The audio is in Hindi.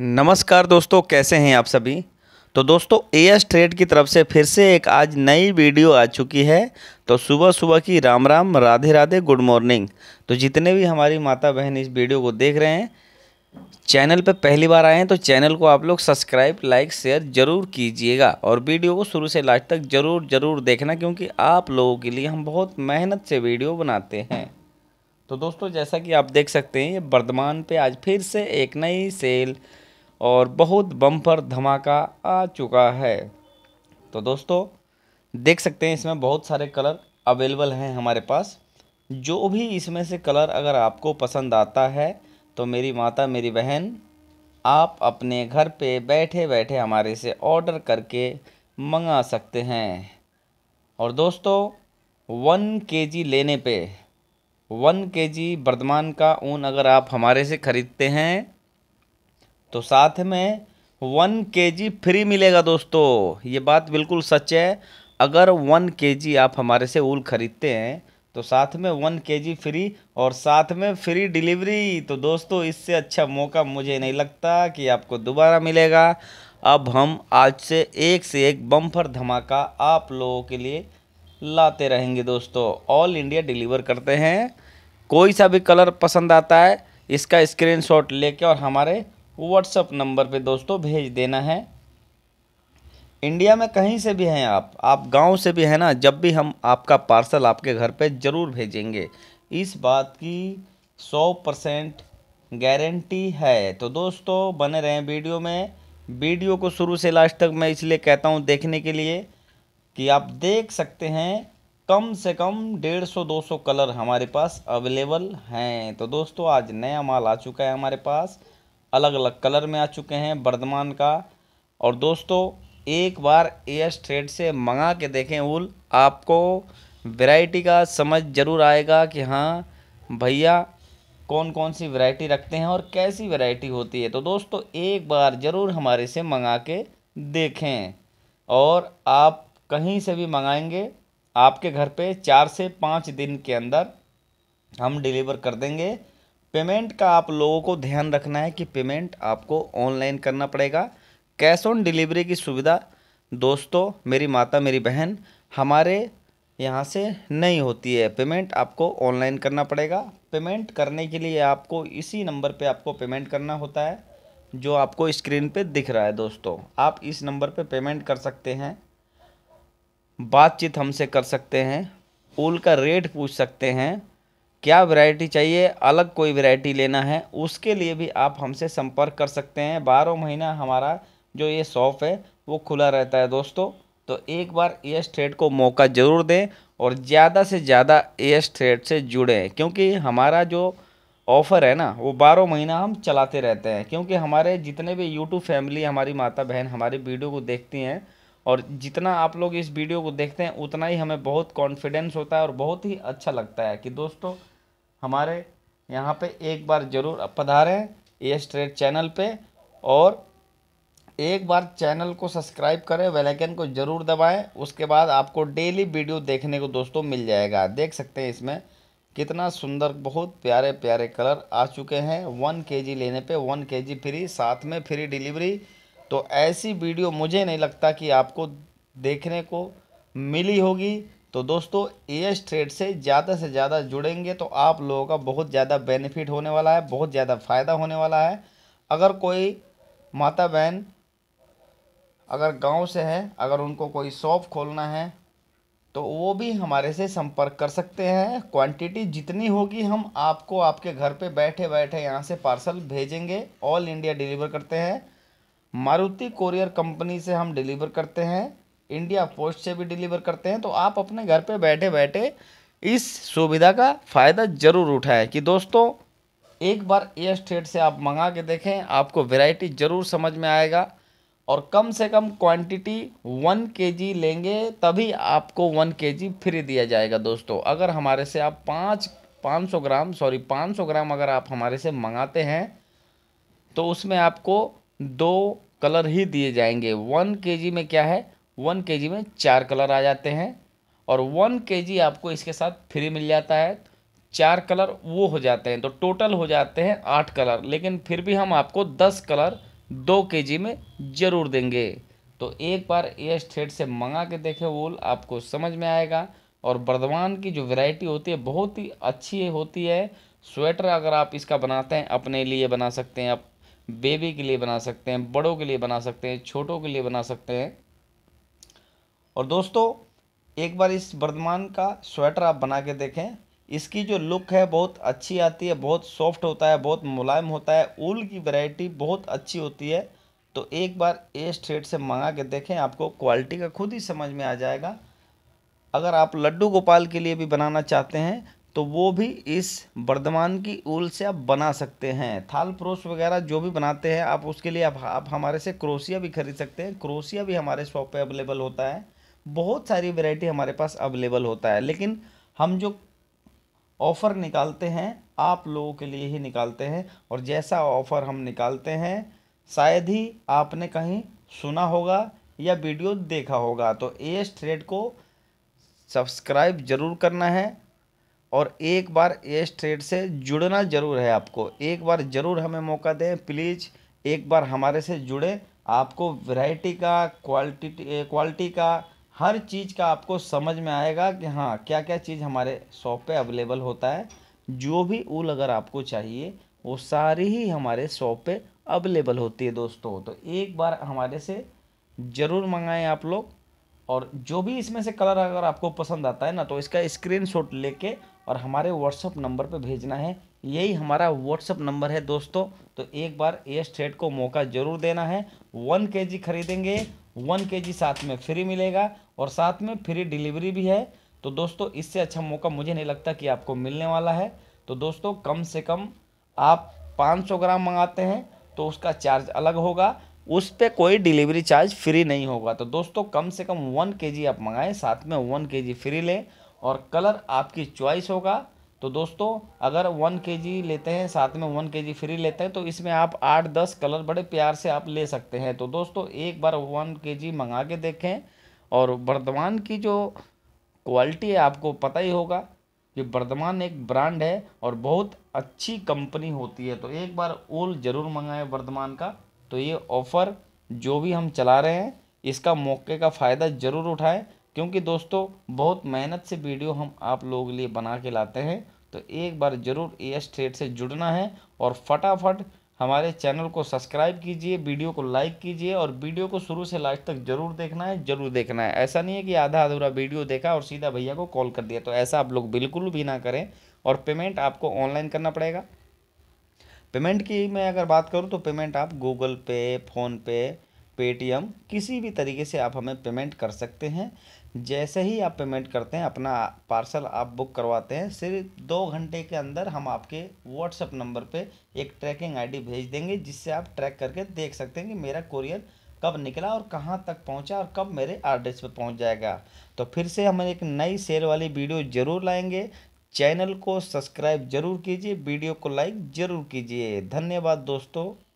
नमस्कार दोस्तों कैसे हैं आप सभी तो दोस्तों ए एस ट्रेड की तरफ से फिर से एक आज नई वीडियो आ चुकी है तो सुबह सुबह की राम राम राधे राधे गुड मॉर्निंग तो जितने भी हमारी माता बहन इस वीडियो को देख रहे हैं चैनल पर पहली बार आए हैं तो चैनल को आप लोग सब्सक्राइब लाइक शेयर ज़रूर कीजिएगा और वीडियो को शुरू से लास्ट तक ज़रूर ज़रूर देखना क्योंकि आप लोगों के लिए हम बहुत मेहनत से वीडियो बनाते हैं तो दोस्तों जैसा कि आप देख सकते हैं ये वर्धमान पे आज फिर से एक नई सेल और बहुत बम्पर धमाका आ चुका है तो दोस्तों देख सकते हैं इसमें बहुत सारे कलर अवेलेबल हैं हमारे पास जो भी इसमें से कलर अगर आपको पसंद आता है तो मेरी माता मेरी बहन आप अपने घर पे बैठे बैठे हमारे से ऑर्डर करके मंगा सकते हैं और दोस्तों वन के जी लेने पे वन के जी वर्धमान का ऊन अगर आप हमारे से ख़रीदते हैं तो साथ में वन के जी फ्री मिलेगा दोस्तों ये बात बिल्कुल सच है अगर वन के जी आप हमारे से ऊल ख़रीदते हैं तो साथ में वन के जी फ्री और साथ में फ्री डिलीवरी तो दोस्तों इससे अच्छा मौका मुझे नहीं लगता कि आपको दोबारा मिलेगा अब हम आज से एक से एक बम्फर धमाका आप लोगों के लिए लाते रहेंगे दोस्तों ऑल इंडिया डिलीवर करते हैं कोई सा भी कलर पसंद आता है इसका स्क्रीनशॉट लेके और हमारे व्हाट्सअप नंबर पे दोस्तों भेज देना है इंडिया में कहीं से भी हैं आप आप गांव से भी हैं ना जब भी हम आपका पार्सल आपके घर पे ज़रूर भेजेंगे इस बात की सौ परसेंट गारंटी है तो दोस्तों बने रहें वीडियो में वीडियो को शुरू से लास्ट तक मैं इसलिए कहता हूँ देखने के लिए कि आप देख सकते हैं कम से कम डेढ़ सौ दो सौ कलर हमारे पास अवेलेबल हैं तो दोस्तों आज नया माल आ चुका है हमारे पास अलग अलग कलर में आ चुके हैं वर्धमान का और दोस्तों एक बार एयर स्ट्रेट से मंगा के देखें ऊल आपको वैरायटी का समझ ज़रूर आएगा कि हाँ भैया कौन कौन सी वैरायटी रखते हैं और कैसी वैरायटी होती है तो दोस्तों एक बार ज़रूर हमारे से मंगा के देखें और आप कहीं से भी मंगाएंगे आपके घर पे चार से पाँच दिन के अंदर हम डिलीवर कर देंगे पेमेंट का आप लोगों को ध्यान रखना है कि पेमेंट आपको ऑनलाइन करना पड़ेगा कैश ऑन डिलीवरी की सुविधा दोस्तों मेरी माता मेरी बहन हमारे यहाँ से नहीं होती है पेमेंट आपको ऑनलाइन करना पड़ेगा पेमेंट करने के लिए आपको इसी नंबर पे आपको पेमेंट करना होता है जो आपको स्क्रीन पे दिख रहा है दोस्तों आप इस नंबर पे पेमेंट कर सकते हैं बातचीत हमसे कर सकते हैं ऊल का रेट पूछ सकते हैं क्या वैरायटी चाहिए अलग कोई वैरायटी लेना है उसके लिए भी आप हमसे संपर्क कर सकते हैं बारह महीना हमारा जो ये शॉप है वो खुला रहता है दोस्तों तो एक बार ए एस ट्रेड को मौका ज़रूर दें और ज़्यादा से ज़्यादा ए एस ट्रेड से जुड़ें क्योंकि हमारा जो ऑफ़र है ना वो बारह महीना हम चलाते रहते हैं क्योंकि हमारे जितने भी यूट्यूब फैमिली हमारी माता बहन हमारी वीडियो को देखती हैं और जितना आप लोग इस वीडियो को देखते हैं उतना ही हमें बहुत कॉन्फिडेंस होता है और बहुत ही अच्छा लगता है कि दोस्तों हमारे यहाँ पे एक बार ज़रूर पधारें एस स्ट्रेट चैनल पे और एक बार चैनल को सब्सक्राइब करें वेलाइकन को ज़रूर दबाएं उसके बाद आपको डेली वीडियो देखने को दोस्तों मिल जाएगा देख सकते हैं इसमें कितना सुंदर बहुत प्यारे प्यारे कलर आ चुके हैं वन के जी लेने पर वन के जी फ्री साथ में फ्री डिलीवरी तो ऐसी वीडियो मुझे नहीं लगता कि आपको देखने को मिली होगी तो दोस्तों ए एस ट्रेड से ज़्यादा से ज़्यादा जुड़ेंगे तो आप लोगों का बहुत ज़्यादा बेनिफिट होने वाला है बहुत ज़्यादा फ़ायदा होने वाला है अगर कोई माता बहन अगर गांव से है अगर उनको कोई शॉप खोलना है तो वो भी हमारे से संपर्क कर सकते हैं क्वांटिटी जितनी होगी हम आपको आपके घर पे बैठे बैठे यहाँ से पार्सल भेजेंगे ऑल इंडिया डिलीवर करते हैं मारुति कोरियर कंपनी से हम डिलीवर करते हैं इंडिया पोस्ट से भी डिलीवर करते हैं तो आप अपने घर पे बैठे बैठे इस सुविधा का फ़ायदा ज़रूर उठाएं कि दोस्तों एक बार एयर स्टेट से आप मंगा के देखें आपको वैरायटी ज़रूर समझ में आएगा और कम से कम क्वांटिटी वन के जी लेंगे तभी आपको वन के जी फ्री दिया जाएगा दोस्तों अगर हमारे से आप पाँच पाँच सौ ग्राम सॉरी पाँच सौ ग्राम अगर आप हमारे से मंगाते हैं तो उसमें आपको दो कलर ही दिए जाएंगे वन के जी में क्या है वन के जी में चार कलर आ जाते हैं और वन के जी आपको इसके साथ फ्री मिल जाता है चार कलर वो हो जाते हैं तो टोटल हो जाते हैं आठ कलर लेकिन फिर भी हम आपको दस कलर दो के जी में ज़रूर देंगे तो एक बार एयर स्टेट से मंगा के देखें वूल आपको समझ में आएगा और बर्धवान की जो वैरायटी होती है बहुत ही अच्छी होती है स्वेटर अगर आप इसका बनाते हैं अपने लिए बना सकते हैं आप बेबी के लिए बना सकते हैं बड़ों के लिए बना सकते हैं छोटों के लिए बना सकते हैं और दोस्तों एक बार इस वर्धमान का स्वेटर आप बना के देखें इसकी जो लुक है बहुत अच्छी आती है बहुत सॉफ्ट होता है बहुत मुलायम होता है ऊल की वैरायटी बहुत अच्छी होती है तो एक बार ए स्ट्रेट से मंगा के देखें आपको क्वालिटी का खुद ही समझ में आ जाएगा अगर आप लड्डू गोपाल के लिए भी बनाना चाहते हैं तो वो भी इस वर्धमान की ऊल से आप बना सकते हैं थाल प्रोस वगैरह जो भी बनाते हैं आप उसके लिए आप, आप हमारे से क्रोसिया भी खरीद सकते हैं क्रोसिया भी हमारे शॉप पर अवेलेबल होता है बहुत सारी वैरायटी हमारे पास अवेलेबल होता है लेकिन हम जो ऑफ़र निकालते हैं आप लोगों के लिए ही निकालते हैं और जैसा ऑफ़र हम निकालते हैं शायद ही आपने कहीं सुना होगा या वीडियो देखा होगा तो ए एस ट्रेड को सब्सक्राइब ज़रूर करना है और एक बार ए एस ट्रेड से जुड़ना ज़रूर है आपको एक बार ज़रूर हमें मौका दें प्लीज़ एक बार हमारे से जुड़े आपको वैरायटी का क्वालिटी क्वालिटी का हर चीज़ का आपको समझ में आएगा कि हाँ क्या क्या चीज़ हमारे शॉप पे अवेलेबल होता है जो भी ऊल अगर आपको चाहिए वो सारी ही हमारे शॉप पे अवेलेबल होती है दोस्तों तो एक बार हमारे से ज़रूर मंगाएं आप लोग और जो भी इसमें से कलर अगर आपको पसंद आता है ना तो इसका स्क्रीन लेके और हमारे व्हाट्सअप नंबर पर भेजना है यही हमारा व्हाट्सअप नंबर है दोस्तों तो एक बार एस थ्रेड को मौका ज़रूर देना है वन के जी खरीदेंगे वन के जी साथ में फ्री मिलेगा और साथ में फ्री डिलीवरी भी है तो दोस्तों इससे अच्छा मौका मुझे नहीं लगता कि आपको मिलने वाला है तो दोस्तों कम से कम आप 500 ग्राम मंगाते हैं तो उसका चार्ज अलग होगा उस पर कोई डिलीवरी चार्ज फ्री नहीं होगा तो दोस्तों कम से कम वन के आप मंगाएं साथ में वन के फ्री लें और कलर आपकी चॉइस होगा तो दोस्तों अगर वन के लेते हैं साथ में वन के फ्री लेते हैं तो इसमें आप आठ दस कलर बड़े प्यार से आप ले सकते हैं तो दोस्तों एक बार वन के मंगा के देखें और वर्धमान की जो क्वालिटी है आपको पता ही होगा कि वर्धमान एक ब्रांड है और बहुत अच्छी कंपनी होती है तो एक बार ओल ज़रूर मंगाएं वर्धमान का तो ये ऑफ़र जो भी हम चला रहे हैं इसका मौके का फ़ायदा ज़रूर उठाएं क्योंकि दोस्तों बहुत मेहनत से वीडियो हम आप लोगों के लिए बना के लाते हैं तो एक बार ज़रूर एस ट्रेड से जुड़ना है और फटाफट हमारे चैनल को सब्सक्राइब कीजिए वीडियो को लाइक कीजिए और वीडियो को शुरू से लास्ट तक जरूर देखना है जरूर देखना है ऐसा नहीं है कि आधा अधूरा वीडियो देखा और सीधा भैया को कॉल कर दिया तो ऐसा आप लोग बिल्कुल भी ना करें और पेमेंट आपको ऑनलाइन करना पड़ेगा पेमेंट की मैं अगर बात करूँ तो पेमेंट आप गूगल पे फ़ोनपे पेटीएम किसी भी तरीके से आप हमें पेमेंट कर सकते हैं जैसे ही आप पेमेंट करते हैं अपना पार्सल आप बुक करवाते हैं सिर्फ दो घंटे के अंदर हम आपके व्हाट्सएप नंबर पे एक ट्रैकिंग आईडी भेज देंगे जिससे आप ट्रैक करके देख सकते हैं कि मेरा कुरियर कब निकला और कहाँ तक पहुँचा और कब मेरे एड्रेस पर पहुँच जाएगा तो फिर से हम एक नई सेल वाली वीडियो ज़रूर लाएँगे चैनल को सब्सक्राइब जरूर कीजिए वीडियो को लाइक ज़रूर कीजिए धन्यवाद दोस्तों